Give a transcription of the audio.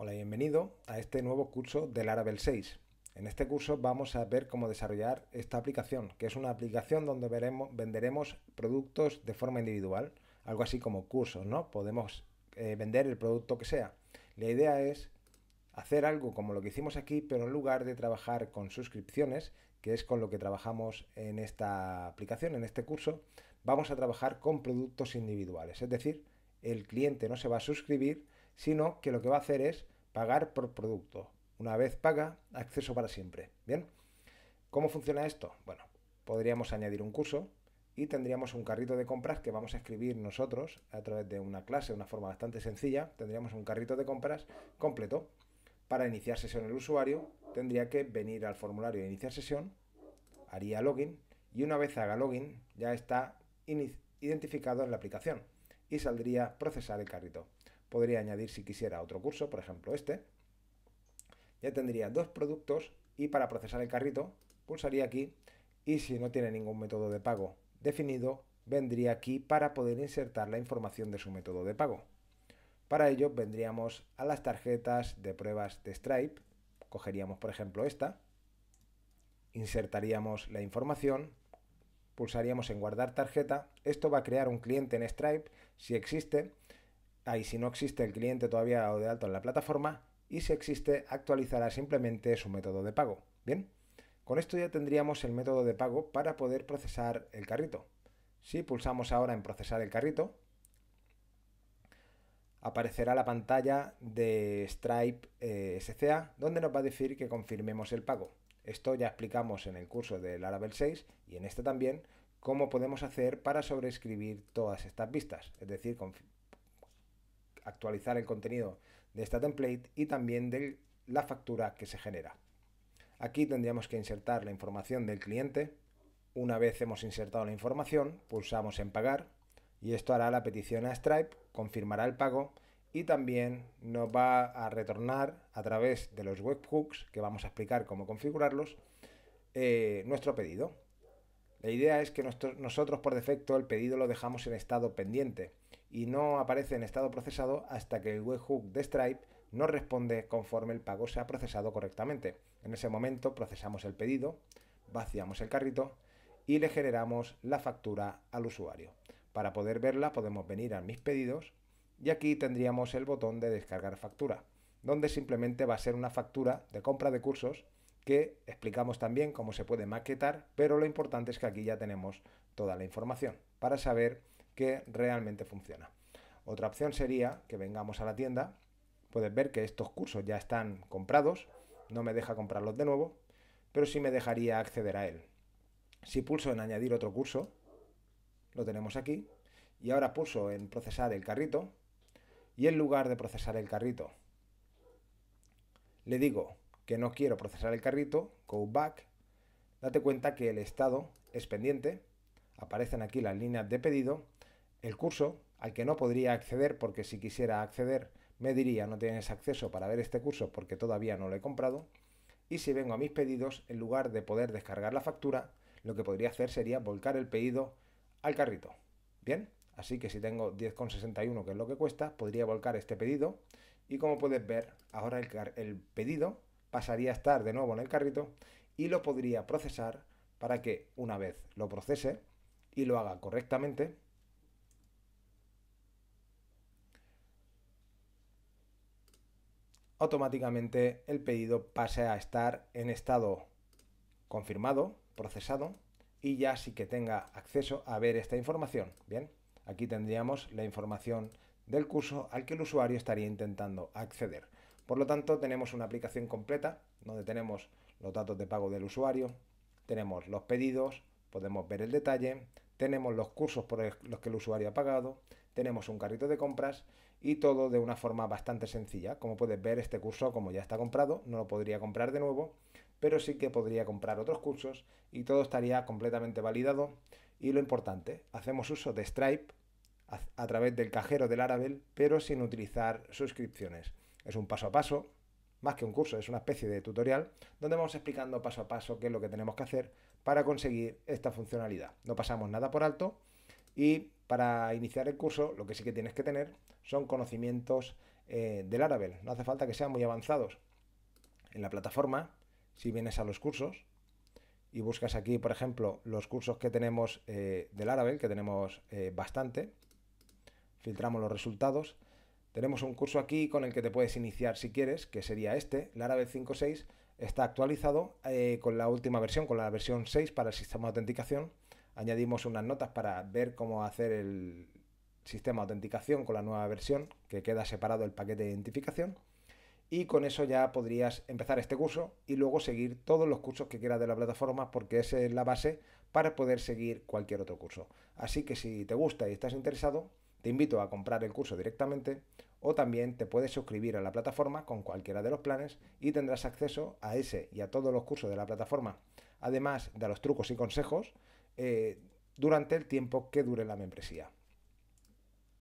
Hola y bienvenido a este nuevo curso de Laravel 6. En este curso vamos a ver cómo desarrollar esta aplicación, que es una aplicación donde veremos, venderemos productos de forma individual, algo así como cursos, ¿no? Podemos eh, vender el producto que sea. La idea es hacer algo como lo que hicimos aquí, pero en lugar de trabajar con suscripciones, que es con lo que trabajamos en esta aplicación, en este curso, vamos a trabajar con productos individuales. Es decir, el cliente no se va a suscribir, sino que lo que va a hacer es pagar por producto. Una vez paga, acceso para siempre. ¿Bien? ¿Cómo funciona esto? Bueno, podríamos añadir un curso y tendríamos un carrito de compras que vamos a escribir nosotros a través de una clase, de una forma bastante sencilla. Tendríamos un carrito de compras completo. Para iniciar sesión el usuario tendría que venir al formulario de iniciar sesión, haría login y una vez haga login ya está identificado en la aplicación y saldría procesar el carrito. Podría añadir si quisiera otro curso, por ejemplo este. Ya tendría dos productos y para procesar el carrito pulsaría aquí y si no tiene ningún método de pago definido, vendría aquí para poder insertar la información de su método de pago. Para ello vendríamos a las tarjetas de pruebas de Stripe, cogeríamos por ejemplo esta, insertaríamos la información, pulsaríamos en guardar tarjeta, esto va a crear un cliente en Stripe si existe ahí si no existe el cliente todavía o de alto en la plataforma y si existe actualizará simplemente su método de pago. Bien, con esto ya tendríamos el método de pago para poder procesar el carrito. Si pulsamos ahora en procesar el carrito, aparecerá la pantalla de Stripe eh, SCA donde nos va a decir que confirmemos el pago. Esto ya explicamos en el curso de Laravel 6 y en este también cómo podemos hacer para sobreescribir todas estas vistas, es decir, actualizar el contenido de esta template y también de la factura que se genera. Aquí tendríamos que insertar la información del cliente. Una vez hemos insertado la información, pulsamos en pagar y esto hará la petición a Stripe, confirmará el pago y también nos va a retornar a través de los webhooks, que vamos a explicar cómo configurarlos, eh, nuestro pedido. La idea es que nosotros por defecto el pedido lo dejamos en estado pendiente y no aparece en estado procesado hasta que el webhook de Stripe no responde conforme el pago se ha procesado correctamente. En ese momento procesamos el pedido, vaciamos el carrito y le generamos la factura al usuario. Para poder verla podemos venir a mis pedidos y aquí tendríamos el botón de descargar factura, donde simplemente va a ser una factura de compra de cursos que explicamos también cómo se puede maquetar, pero lo importante es que aquí ya tenemos toda la información para saber que realmente funciona. Otra opción sería que vengamos a la tienda, puedes ver que estos cursos ya están comprados, no me deja comprarlos de nuevo, pero sí me dejaría acceder a él. Si pulso en añadir otro curso, lo tenemos aquí, y ahora pulso en procesar el carrito, y en lugar de procesar el carrito, le digo que no quiero procesar el carrito, go back, date cuenta que el estado es pendiente, aparecen aquí las líneas de pedido el curso, al que no podría acceder porque si quisiera acceder me diría no tienes acceso para ver este curso porque todavía no lo he comprado. Y si vengo a mis pedidos, en lugar de poder descargar la factura, lo que podría hacer sería volcar el pedido al carrito. Bien, así que si tengo 10,61 que es lo que cuesta, podría volcar este pedido. Y como puedes ver, ahora el, el pedido pasaría a estar de nuevo en el carrito y lo podría procesar para que una vez lo procese y lo haga correctamente, automáticamente el pedido pase a estar en estado confirmado, procesado, y ya sí que tenga acceso a ver esta información. Bien, aquí tendríamos la información del curso al que el usuario estaría intentando acceder. Por lo tanto, tenemos una aplicación completa donde tenemos los datos de pago del usuario, tenemos los pedidos, podemos ver el detalle, tenemos los cursos por los que el usuario ha pagado, tenemos un carrito de compras y todo de una forma bastante sencilla. Como puedes ver, este curso, como ya está comprado, no lo podría comprar de nuevo, pero sí que podría comprar otros cursos y todo estaría completamente validado. Y lo importante, hacemos uso de Stripe a, través del cajero del Arabel, pero sin utilizar suscripciones. Es un paso a paso, más que un curso, es una especie de tutorial donde vamos explicando paso a paso qué es lo que tenemos que hacer para conseguir esta funcionalidad. No pasamos nada por alto y para iniciar el curso, lo que sí que tienes que tener son conocimientos eh, del de No hace falta que sean muy avanzados. En la plataforma, si vienes a los cursos y buscas aquí, por ejemplo, los cursos que tenemos eh, del de que tenemos eh, bastante, filtramos los resultados. Tenemos un curso aquí con el que te puedes iniciar si quieres, que sería este, el Laravel 5.6, está actualizado con la última versión, con la versión 6 para el sistema de autenticación añadimos unas notas para ver cómo hacer el sistema de autenticación con la nueva versión, que queda separado el paquete de identificación. Y con eso ya podrías empezar este curso y luego seguir todos los cursos que quieras de la plataforma porque esa es la base para poder seguir cualquier otro curso. Así que si te gusta y estás interesado, te invito a comprar el curso directamente o también te puedes suscribir a la plataforma con cualquiera de los planes y tendrás acceso a ese y a todos los cursos de la plataforma, además de los trucos y consejos eh, durante el tiempo que dure la membresía.